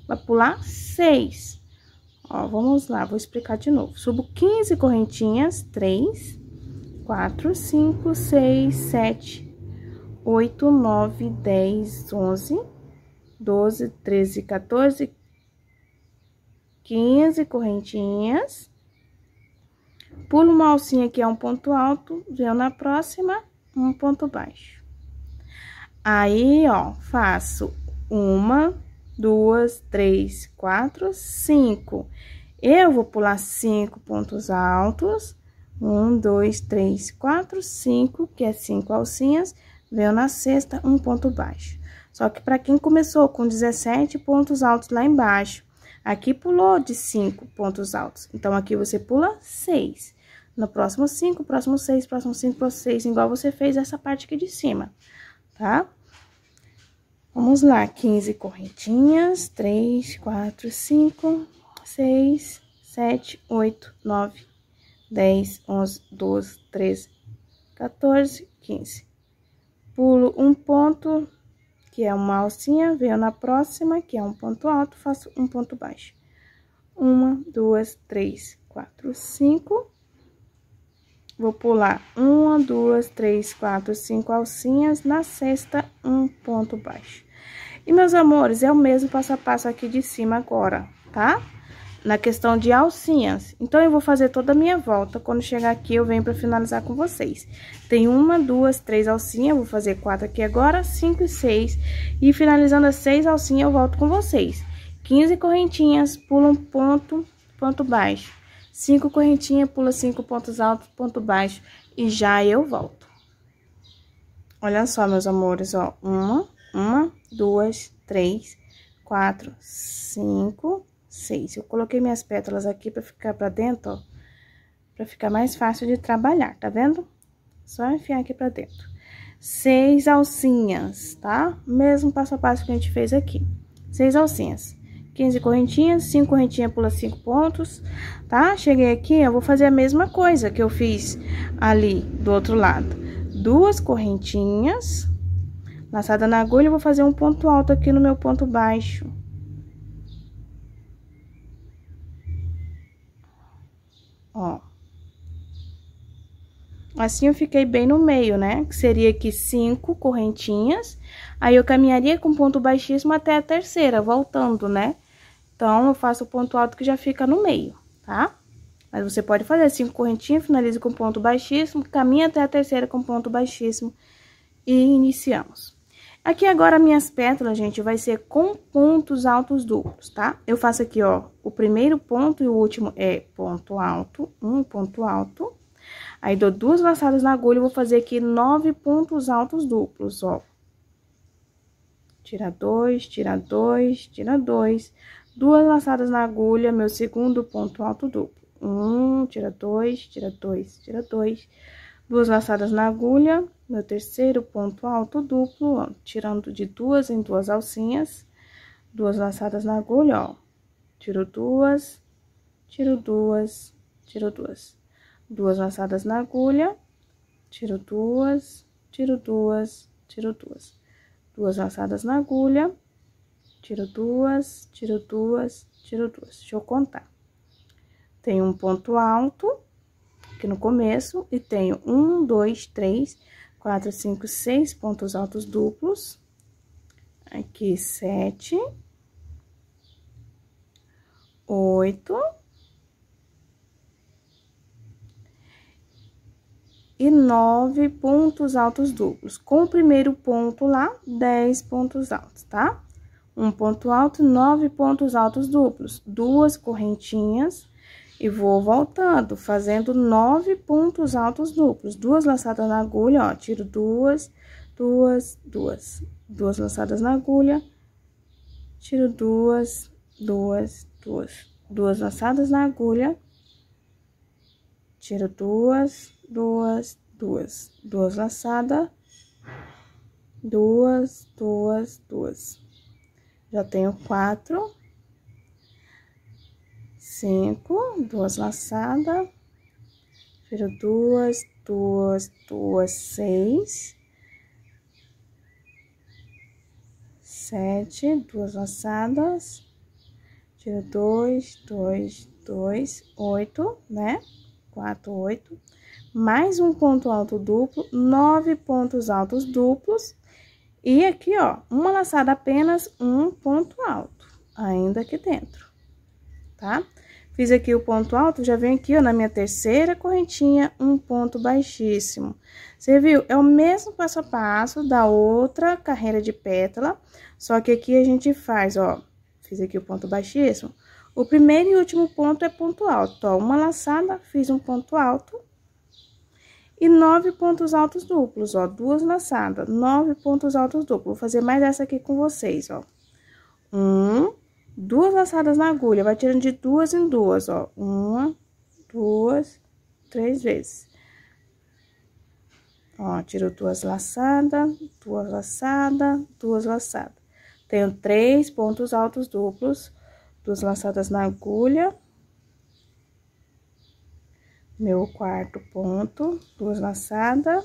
vai pular seis. Ó, vamos lá, vou explicar de novo. Subo 15 correntinhas, três, quatro, cinco, seis, sete. 8, 9, 10, 11, 12, 13, 14, 15 correntinhas. Pulo uma alcinha que é um ponto alto, venho na próxima, um ponto baixo. Aí, ó, faço uma, duas, três, quatro, cinco. Eu vou pular cinco pontos altos. Um, dois, três, quatro, cinco, que é cinco alcinhas veio na sexta um ponto baixo. Só que para quem começou com 17 pontos altos lá embaixo, aqui pulou de 5 pontos altos. Então, aqui você pula 6. No próximo 5, próximo 6, próximo 5, próximo 6, igual você fez essa parte aqui de cima, tá? Vamos lá, 15 correntinhas, 3, 4, 5, 6, 7, 8, 9, 10, 11, 12, 13, 14, 15 pulo um ponto, que é uma alcinha, venho na próxima, que é um ponto alto, faço um ponto baixo. Uma, duas, três, quatro, cinco. Vou pular uma, duas, três, quatro, cinco alcinhas, na sexta, um ponto baixo. E, meus amores, é o mesmo passo a passo aqui de cima agora, tá? Tá? na questão de alcinhas. Então, eu vou fazer toda a minha volta. Quando chegar aqui, eu venho pra finalizar com vocês. Tem uma, duas, três alcinhas. Vou fazer quatro aqui agora, cinco e seis. E finalizando as seis alcinhas, eu volto com vocês. 15 correntinhas, pula um ponto, ponto baixo. Cinco correntinhas, pula cinco pontos altos, ponto baixo. E já eu volto. Olha só, meus amores, ó. Uma, uma, duas, três, quatro, cinco seis. Eu coloquei minhas pétalas aqui pra ficar pra dentro, ó. Pra ficar mais fácil de trabalhar, tá vendo? Só enfiar aqui pra dentro. Seis alcinhas, tá? Mesmo passo a passo que a gente fez aqui. Seis alcinhas. 15 correntinhas, 5 correntinhas pula 5 pontos, tá? Cheguei aqui, eu vou fazer a mesma coisa que eu fiz ali do outro lado. Duas correntinhas, laçada na agulha, eu vou fazer um ponto alto aqui no meu ponto baixo. ó. Assim, eu fiquei bem no meio, né? Que seria aqui cinco correntinhas. Aí, eu caminharia com ponto baixíssimo até a terceira, voltando, né? Então, eu faço o ponto alto que já fica no meio, tá? Mas você pode fazer cinco correntinhas, finaliza com ponto baixíssimo, caminha até a terceira com ponto baixíssimo e iniciamos. Aqui agora minhas pétalas, gente, vai ser com pontos altos duplos, tá? Eu faço aqui, ó, o primeiro ponto e o último é ponto alto, um ponto alto. Aí, dou duas laçadas na agulha e vou fazer aqui nove pontos altos duplos, ó. Tira dois, tira dois, tira dois. Duas laçadas na agulha, meu segundo ponto alto duplo. Um, tira dois, tira dois, tira dois duas laçadas na agulha, meu terceiro ponto alto duplo, ó, tirando de duas em duas alcinhas, duas laçadas na agulha, ó, tiro duas, tiro duas, tiro duas, duas laçadas na agulha, tiro duas, tiro duas, tiro duas, duas laçadas na agulha, tiro duas, tiro duas, tiro duas, deixa eu contar. Tem um ponto alto, aqui no começo e tenho um, dois, três, quatro, cinco, seis pontos altos duplos. Aqui, sete, oito. E nove pontos altos duplos. Com o primeiro ponto lá, dez pontos altos, tá? Um ponto alto, nove pontos altos duplos. Duas correntinhas e vou voltando, fazendo nove pontos altos duplos, duas laçadas na agulha, ó, tiro duas, duas, duas, duas laçadas na agulha, tiro duas, duas, duas, duas laçadas na agulha, tiro duas, duas, duas, duas laçadas, duas, duas, duas. Já tenho quatro cinco, duas laçadas, viro duas, duas, duas, seis, sete, duas laçadas, tiro dois, dois, dois, oito, né? Quatro, oito, mais um ponto alto duplo, nove pontos altos duplos, e aqui, ó, uma laçada apenas um ponto alto, ainda aqui dentro, tá? Fiz aqui o ponto alto, já venho aqui, ó, na minha terceira correntinha, um ponto baixíssimo. Você viu? É o mesmo passo a passo da outra carreira de pétala, só que aqui a gente faz, ó, fiz aqui o ponto baixíssimo. O primeiro e último ponto é ponto alto, ó, uma laçada, fiz um ponto alto. E nove pontos altos duplos, ó, duas laçadas, nove pontos altos duplos. Vou fazer mais essa aqui com vocês, ó. Um, duas laçadas na agulha, vai tirando de duas em duas, ó. Uma, duas, três vezes. Ó, tiro duas laçadas, duas laçadas, duas laçadas. Tenho três pontos altos duplos, duas laçadas na agulha. Meu quarto ponto, duas laçadas.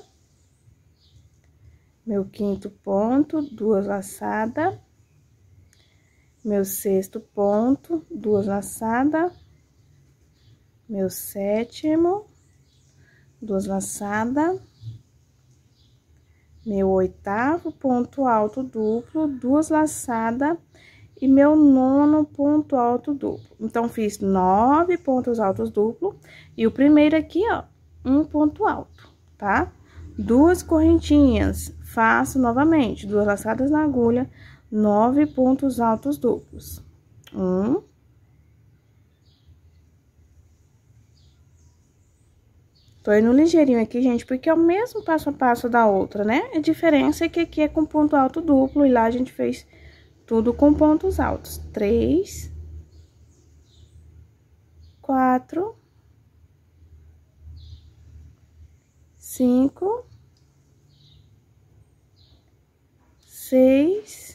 Meu quinto ponto, duas laçadas meu sexto ponto, duas laçadas, meu sétimo, duas laçadas, meu oitavo ponto alto duplo, duas laçadas e meu nono ponto alto duplo. Então, fiz nove pontos altos duplo e o primeiro aqui, ó, um ponto alto, tá? Duas correntinhas, faço novamente, duas laçadas na agulha, nove pontos altos duplos. Um. Tô indo ligeirinho aqui, gente, porque é o mesmo passo a passo da outra, né? A diferença é que aqui é com ponto alto duplo e lá a gente fez tudo com pontos altos. Três. Quatro. Cinco. Seis.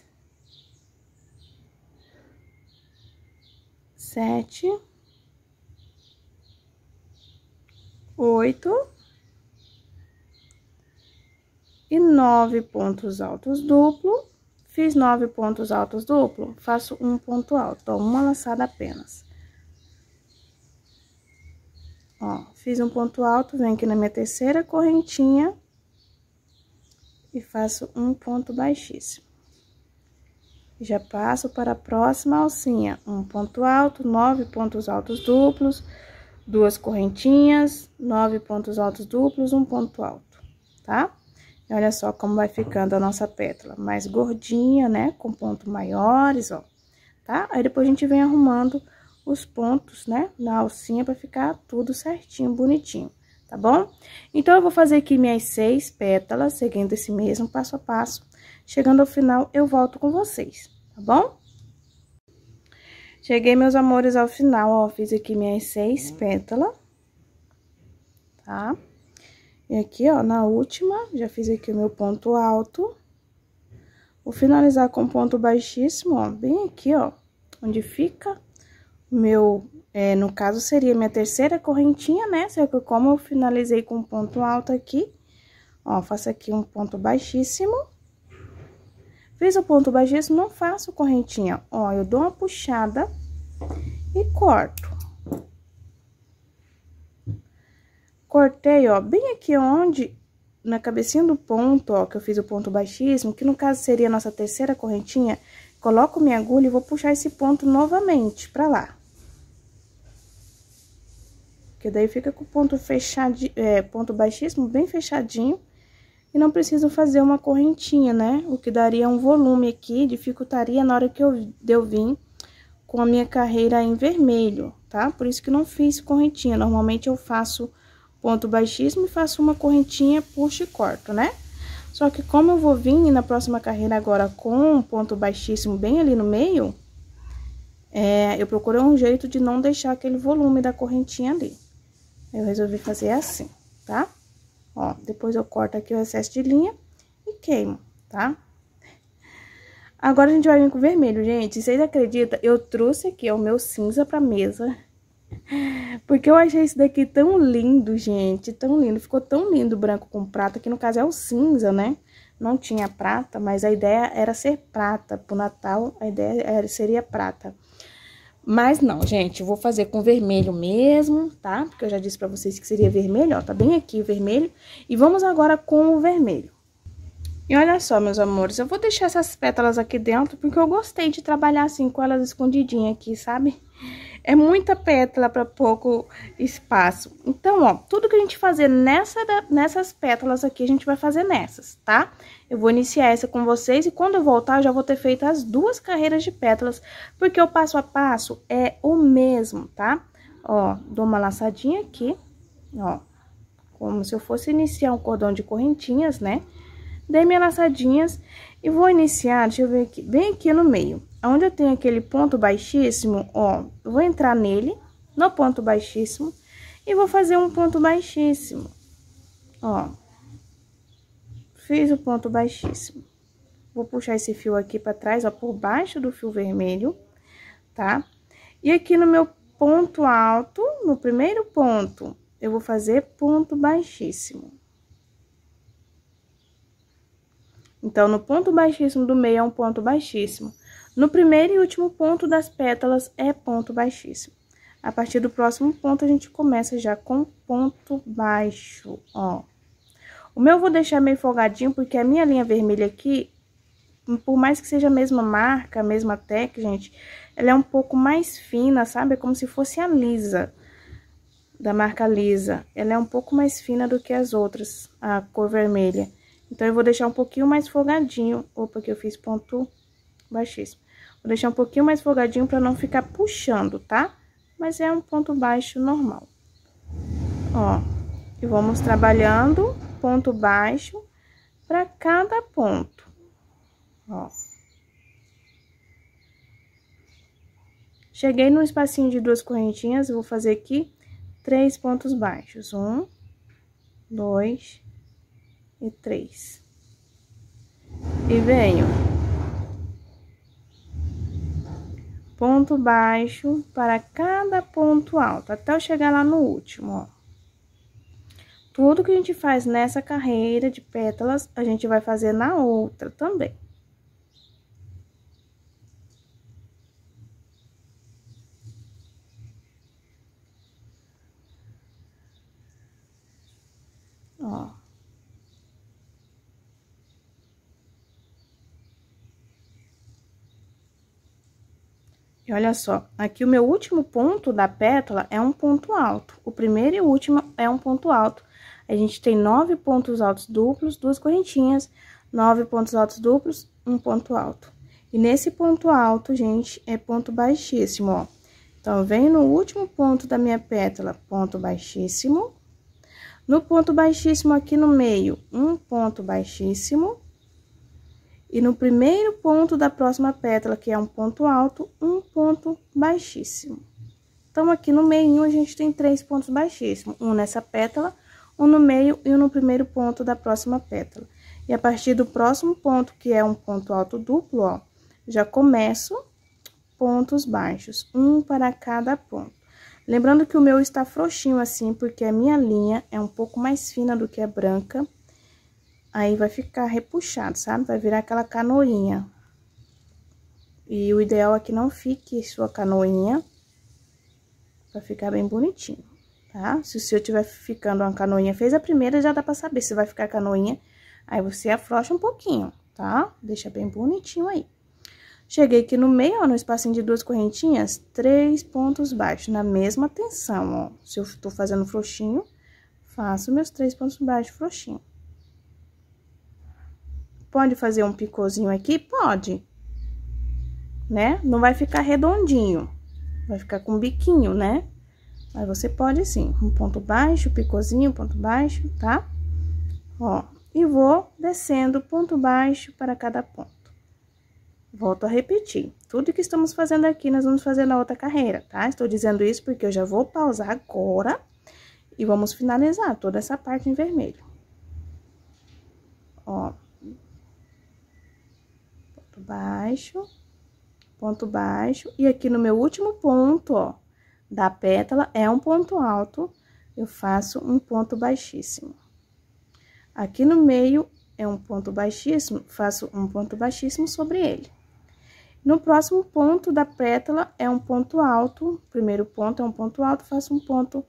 sete, oito e nove pontos altos duplo. Fiz nove pontos altos duplo, faço um ponto alto, ó, uma laçada apenas. Ó, fiz um ponto alto, venho aqui na minha terceira correntinha e faço um ponto baixíssimo. Já passo para a próxima alcinha. Um ponto alto, nove pontos altos duplos, duas correntinhas, nove pontos altos duplos, um ponto alto, tá? E olha só como vai ficando a nossa pétala. Mais gordinha, né? Com pontos maiores, ó. Tá? Aí, depois a gente vem arrumando os pontos, né? Na alcinha para ficar tudo certinho, bonitinho, tá bom? Então, eu vou fazer aqui minhas seis pétalas, seguindo esse mesmo passo a passo Chegando ao final, eu volto com vocês, tá bom? Cheguei, meus amores, ao final, ó, fiz aqui minhas seis uhum. pétalas, tá? E aqui, ó, na última, já fiz aqui o meu ponto alto. Vou finalizar com ponto baixíssimo, ó, bem aqui, ó, onde fica meu, é, no caso, seria minha terceira correntinha, né? Só que como eu finalizei com ponto alto aqui, ó, faço aqui um ponto baixíssimo. Fiz o ponto baixíssimo, não faço correntinha. Ó, eu dou uma puxada e corto. Cortei, ó, bem aqui onde, na cabecinha do ponto, ó, que eu fiz o ponto baixíssimo, que no caso seria a nossa terceira correntinha, coloco minha agulha e vou puxar esse ponto novamente pra lá. Que daí fica com o ponto fechado, é, ponto baixíssimo bem fechadinho e não preciso fazer uma correntinha, né? O que daria um volume aqui, dificultaria na hora que eu, eu vim com a minha carreira em vermelho, tá? Por isso que não fiz correntinha, normalmente eu faço ponto baixíssimo e faço uma correntinha, puxo e corto, né? Só que como eu vou vir na próxima carreira agora com um ponto baixíssimo bem ali no meio, é, eu procurei um jeito de não deixar aquele volume da correntinha ali. Eu resolvi fazer assim, tá? Ó, depois eu corto aqui o excesso de linha e queimo, tá? Agora a gente vai vir com vermelho, gente. Vocês acreditam? Eu trouxe aqui o meu cinza pra mesa. Porque eu achei esse daqui tão lindo, gente. Tão lindo. Ficou tão lindo branco com prata, que no caso é o cinza, né? Não tinha prata, mas a ideia era ser prata. Pro Natal, a ideia era, seria prata. Mas não, gente, eu vou fazer com vermelho mesmo, tá? Porque eu já disse pra vocês que seria vermelho, ó, tá bem aqui o vermelho. E vamos agora com o vermelho. E olha só, meus amores, eu vou deixar essas pétalas aqui dentro, porque eu gostei de trabalhar assim com elas escondidinhas aqui, sabe? Sabe? É muita pétala para pouco espaço. Então, ó, tudo que a gente fazer nessa da, nessas pétalas aqui, a gente vai fazer nessas, tá? Eu vou iniciar essa com vocês e quando eu voltar, eu já vou ter feito as duas carreiras de pétalas, porque o passo a passo é o mesmo, tá? Ó, dou uma laçadinha aqui, ó, como se eu fosse iniciar um cordão de correntinhas, né? Dei minhas laçadinhas e vou iniciar, deixa eu ver aqui, bem aqui no meio onde eu tenho aquele ponto baixíssimo, ó, eu vou entrar nele, no ponto baixíssimo, e vou fazer um ponto baixíssimo, ó. Fiz o ponto baixíssimo. Vou puxar esse fio aqui para trás, ó, por baixo do fio vermelho, tá? E aqui no meu ponto alto, no primeiro ponto, eu vou fazer ponto baixíssimo. Então, no ponto baixíssimo do meio é um ponto baixíssimo. No primeiro e último ponto das pétalas é ponto baixíssimo. A partir do próximo ponto, a gente começa já com ponto baixo, ó. O meu eu vou deixar meio folgadinho, porque a minha linha vermelha aqui, por mais que seja a mesma marca, a mesma tec, gente, ela é um pouco mais fina, sabe? É como se fosse a lisa, da marca lisa. Ela é um pouco mais fina do que as outras, a cor vermelha. Então, eu vou deixar um pouquinho mais folgadinho. Opa, que eu fiz ponto baixíssimo. Vou deixar um pouquinho mais folgadinho para não ficar puxando, tá? Mas é um ponto baixo normal. Ó, e vamos trabalhando ponto baixo para cada ponto. Ó. Cheguei no espacinho de duas correntinhas, vou fazer aqui três pontos baixos. Um, dois e três. E venho ponto baixo para cada ponto alto, até eu chegar lá no último, ó. Tudo que a gente faz nessa carreira de pétalas, a gente vai fazer na outra também. E olha só, aqui o meu último ponto da pétala é um ponto alto. O primeiro e o último é um ponto alto. A gente tem nove pontos altos duplos, duas correntinhas, nove pontos altos duplos, um ponto alto. E nesse ponto alto, gente, é ponto baixíssimo, ó. Então, vem no último ponto da minha pétala, ponto baixíssimo. No ponto baixíssimo aqui no meio, um ponto baixíssimo. E no primeiro ponto da próxima pétala, que é um ponto alto, um ponto baixíssimo. Então, aqui no meio a gente tem três pontos baixíssimos. Um nessa pétala, um no meio e um no primeiro ponto da próxima pétala. E a partir do próximo ponto, que é um ponto alto duplo, ó, já começo pontos baixos, um para cada ponto. Lembrando que o meu está frouxinho assim, porque a minha linha é um pouco mais fina do que a branca. Aí vai ficar repuxado, sabe? Vai virar aquela canoinha. E o ideal é que não fique sua canoinha, pra ficar bem bonitinho, tá? Se o seu tiver ficando uma canoinha, fez a primeira, já dá pra saber se vai ficar canoinha. Aí você afrouxa um pouquinho, tá? Deixa bem bonitinho aí. Cheguei aqui no meio, ó, no espacinho de duas correntinhas, três pontos baixos, na mesma tensão, ó. Se eu tô fazendo frouxinho, faço meus três pontos baixos frouxinho pode fazer um picôzinho aqui? Pode. Né? Não vai ficar redondinho. Vai ficar com biquinho, né? Mas você pode sim. Um ponto baixo, picôzinho, ponto baixo, tá? Ó, e vou descendo ponto baixo para cada ponto. Volto a repetir. Tudo que estamos fazendo aqui, nós vamos fazer na outra carreira, tá? Estou dizendo isso porque eu já vou pausar agora e vamos finalizar toda essa parte em vermelho. Ó baixo, ponto baixo. E aqui no meu último ponto, ó, da pétala, é um ponto alto, eu faço um ponto baixíssimo. Aqui no meio é um ponto baixíssimo, faço um ponto baixíssimo sobre ele. No próximo ponto da pétala é um ponto alto, primeiro ponto é um ponto alto, faço um ponto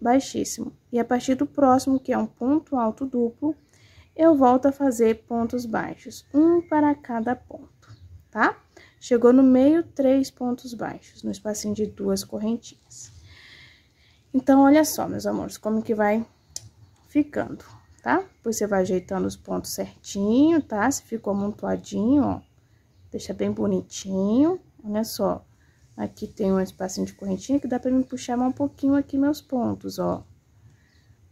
baixíssimo. E a partir do próximo, que é um ponto alto duplo, eu volto a fazer pontos baixos, um para cada ponto tá? Chegou no meio, três pontos baixos, no espacinho de duas correntinhas. Então, olha só, meus amores, como que vai ficando, tá? Depois você vai ajeitando os pontos certinho, tá? Se ficou amontoadinho, ó, deixa bem bonitinho, olha só. Aqui tem um espacinho de correntinha que dá pra mim puxar mais um pouquinho aqui meus pontos, ó.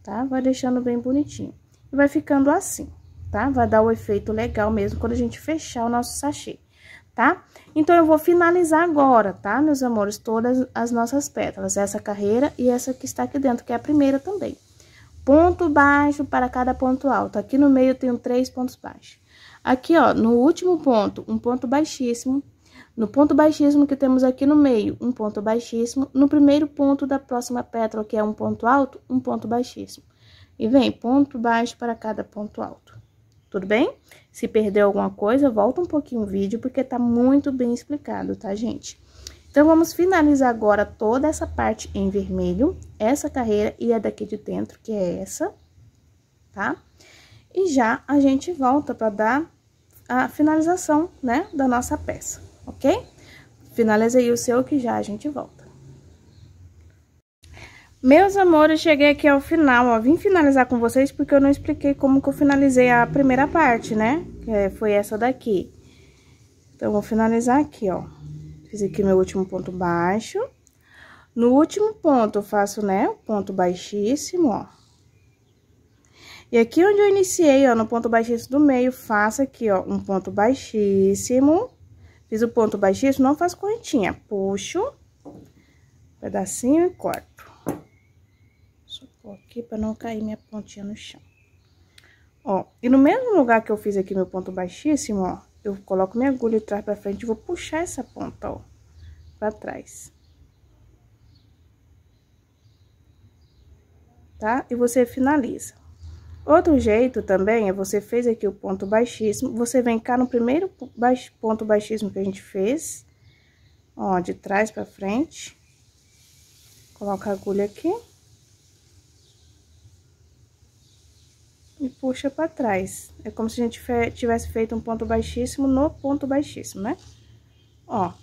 Tá? Vai deixando bem bonitinho. E vai ficando assim, tá? Vai dar o efeito legal mesmo quando a gente fechar o nosso sachê tá? Então, eu vou finalizar agora, tá, meus amores, todas as nossas pétalas, essa carreira e essa que está aqui dentro, que é a primeira também. Ponto baixo para cada ponto alto. Aqui no meio eu tenho três pontos baixos. Aqui, ó, no último ponto, um ponto baixíssimo. No ponto baixíssimo que temos aqui no meio, um ponto baixíssimo. No primeiro ponto da próxima pétala, que é um ponto alto, um ponto baixíssimo. E vem ponto baixo para cada ponto alto tudo bem? Se perdeu alguma coisa, volta um pouquinho o vídeo, porque tá muito bem explicado, tá, gente? Então, vamos finalizar agora toda essa parte em vermelho, essa carreira e a daqui de dentro, que é essa, tá? E já a gente volta para dar a finalização, né, da nossa peça, ok? Finaliza aí o seu que já a gente volta. Meus amores, cheguei aqui ao final, ó, vim finalizar com vocês porque eu não expliquei como que eu finalizei a primeira parte, né? É, foi essa daqui. Então, vou finalizar aqui, ó. Fiz aqui meu último ponto baixo. No último ponto, eu faço, né, o ponto baixíssimo, ó. E aqui onde eu iniciei, ó, no ponto baixíssimo do meio, faço aqui, ó, um ponto baixíssimo. Fiz o ponto baixíssimo, não faço correntinha. Puxo, pedacinho e corto aqui para não cair minha pontinha no chão. Ó, e no mesmo lugar que eu fiz aqui meu ponto baixíssimo, ó, eu coloco minha agulha de trás pra frente e vou puxar essa ponta, ó, pra trás. Tá? E você finaliza. Outro jeito também é você fez aqui o ponto baixíssimo, você vem cá no primeiro baix, ponto baixíssimo que a gente fez, ó, de trás pra frente. Coloca a agulha aqui. e puxa para trás. É como se a gente tivesse feito um ponto baixíssimo no ponto baixíssimo, né? Ó.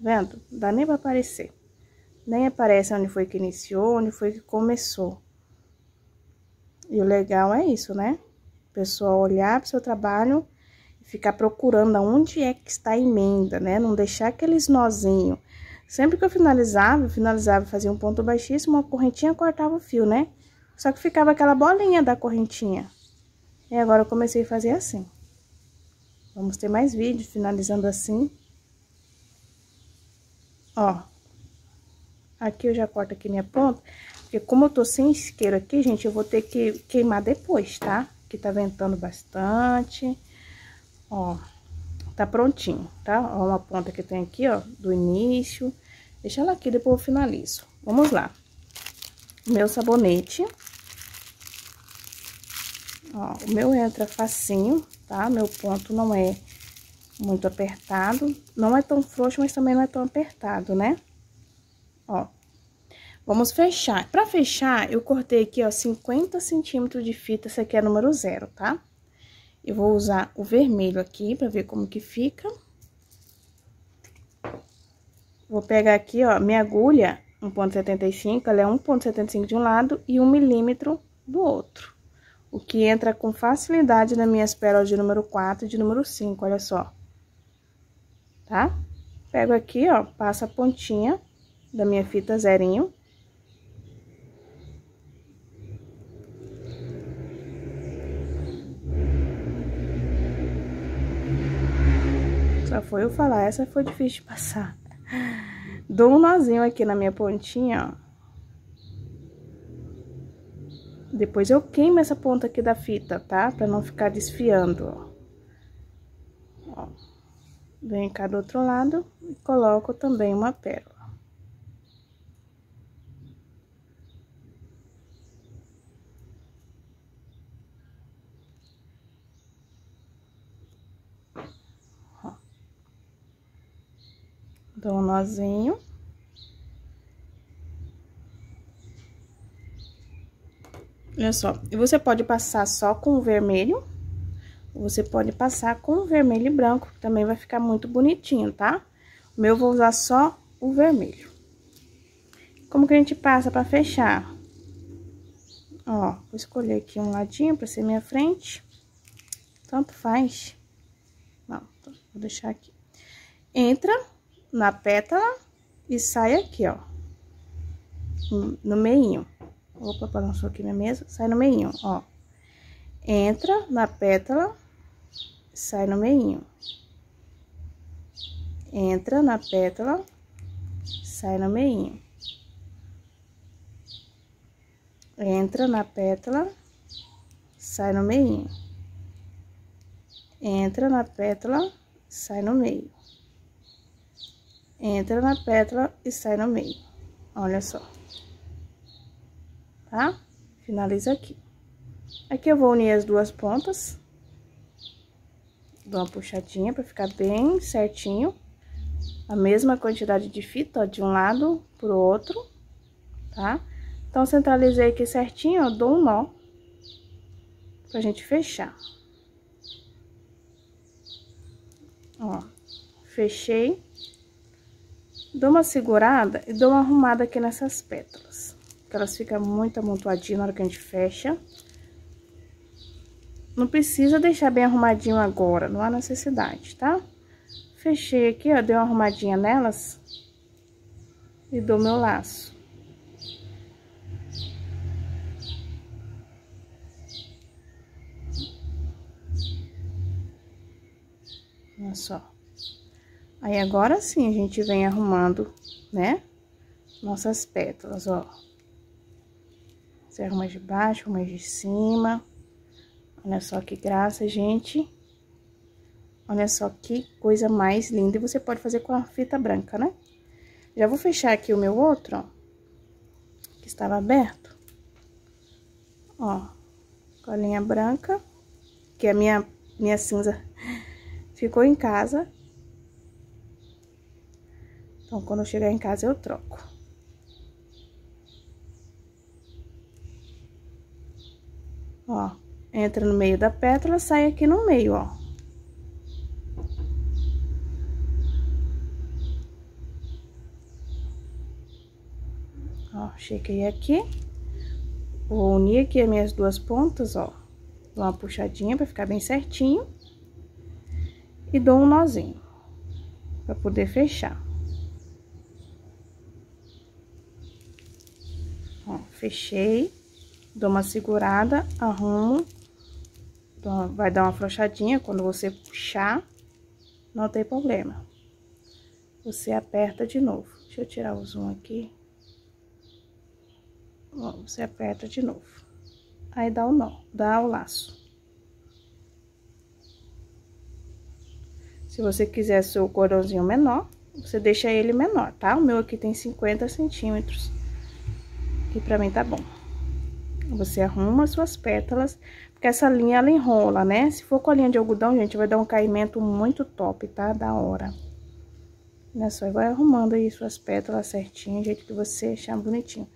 Vendo? dá nem para aparecer. Nem aparece onde foi que iniciou, onde foi que começou. E o legal é isso, né? pessoal olhar pro seu trabalho e ficar procurando aonde é que está a emenda, né? Não deixar aqueles nozinhos. Sempre que eu finalizava, eu finalizava, fazia um ponto baixíssimo, uma correntinha cortava o fio, né? Só que ficava aquela bolinha da correntinha. E agora eu comecei a fazer assim. Vamos ter mais vídeos finalizando assim. Ó. Aqui eu já corto aqui minha ponta. Porque como eu tô sem isqueiro aqui, gente, eu vou ter que queimar depois, tá? Que tá ventando bastante. Ó. Tá prontinho, tá? Ó, uma ponta que tem aqui, ó, do início. Deixa ela aqui, depois eu finalizo. Vamos lá. Meu sabonete. Ó, o meu entra facinho, tá? Meu ponto não é muito apertado. Não é tão frouxo, mas também não é tão apertado, né? Ó. Vamos fechar. Pra fechar, eu cortei aqui, ó, 50 centímetros de fita. Essa aqui é número zero, tá? Eu vou usar o vermelho aqui pra ver como que fica. Vou pegar aqui, ó, minha agulha 1.75, ela é 1.75 de um lado e 1 milímetro do outro o que entra com facilidade nas minhas pérolas de número 4 e de número 5, olha só. Tá? Pego aqui, ó, passo a pontinha da minha fita zerinho. Só foi eu falar, essa foi difícil de passar. Dou um nozinho aqui na minha pontinha, ó. Depois eu queimo essa ponta aqui da fita, tá? Pra não ficar desfiando, ó. ó. Vem cá do outro lado e coloco também uma pérola. Ó. Dou um nozinho. Olha só, e você pode passar só com o vermelho, você pode passar com o vermelho e branco, que também vai ficar muito bonitinho, tá? O meu eu vou usar só o vermelho. Como que a gente passa pra fechar? Ó, vou escolher aqui um ladinho pra ser minha frente. Tanto faz. Não, vou deixar aqui. Entra na pétala e sai aqui, ó. No meinho. Opa, balançou aqui na mesa. Sai no meinho, ó. Entra na pétala, sai no meinho. Entra na pétala, sai no meinho. Entra na pétala, sai no meinho. Entra na pétala, sai no meio. Entra na pétala e sai no meio. Olha só tá? Finalizo aqui. Aqui eu vou unir as duas pontas. Dou uma puxadinha pra ficar bem certinho. A mesma quantidade de fita, ó, de um lado pro outro, tá? Então, centralizei aqui certinho, ó, dou um nó pra gente fechar. Ó, fechei. Dou uma segurada e dou uma arrumada aqui nessas pétalas que elas ficam muito amontoadinhas na hora que a gente fecha. Não precisa deixar bem arrumadinho agora, não há necessidade, tá? Fechei aqui, ó, dei uma arrumadinha nelas e dou meu laço. Olha só. Aí, agora sim, a gente vem arrumando, né? Nossas pétalas, ó. Você arruma de baixo, arruma de cima. Olha só que graça, gente. Olha só que coisa mais linda. E você pode fazer com a fita branca, né? Já vou fechar aqui o meu outro, ó. Que estava aberto. Ó. linha branca. Que é a minha, minha cinza ficou em casa. Então, quando eu chegar em casa, eu troco. Ó, entra no meio da pétala, sai aqui no meio, ó. Ó, chequei aqui. Vou unir aqui as minhas duas pontas, ó. Dou uma puxadinha pra ficar bem certinho. E dou um nozinho. Pra poder fechar. Ó, fechei dou uma segurada, arrumo, então, vai dar uma afrouxadinha quando você puxar, não tem problema. Você aperta de novo. Deixa eu tirar o zoom aqui. você aperta de novo. Aí dá o nó, dá o laço. Se você quiser seu cordãozinho menor, você deixa ele menor, tá? O meu aqui tem 50 centímetros, que pra mim tá bom. Você arruma suas pétalas, porque essa linha ela enrola, né? Se for com a linha de algodão, gente, vai dar um caimento muito top, tá? Da hora. Olha só, vai arrumando aí suas pétalas certinho, do jeito que você achar bonitinho.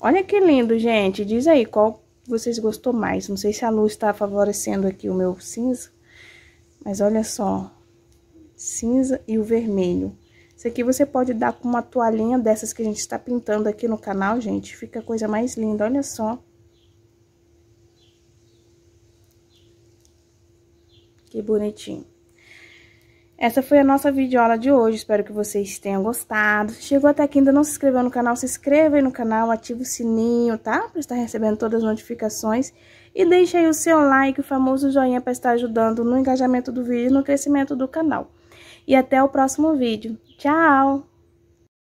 Olha que lindo, gente. Diz aí qual vocês gostou mais. Não sei se a luz tá favorecendo aqui o meu cinza, mas olha só. Cinza e o vermelho. Isso aqui você pode dar com uma toalhinha dessas que a gente está pintando aqui no canal, gente. Fica a coisa mais linda, olha só. Que bonitinho. Essa foi a nossa videoaula de hoje, espero que vocês tenham gostado. Chegou até aqui ainda não se inscreveu no canal, se inscreva aí no canal, ative o sininho, tá? Para estar recebendo todas as notificações. E deixe aí o seu like, o famoso joinha para estar ajudando no engajamento do vídeo e no crescimento do canal. E até o próximo vídeo. Tchau!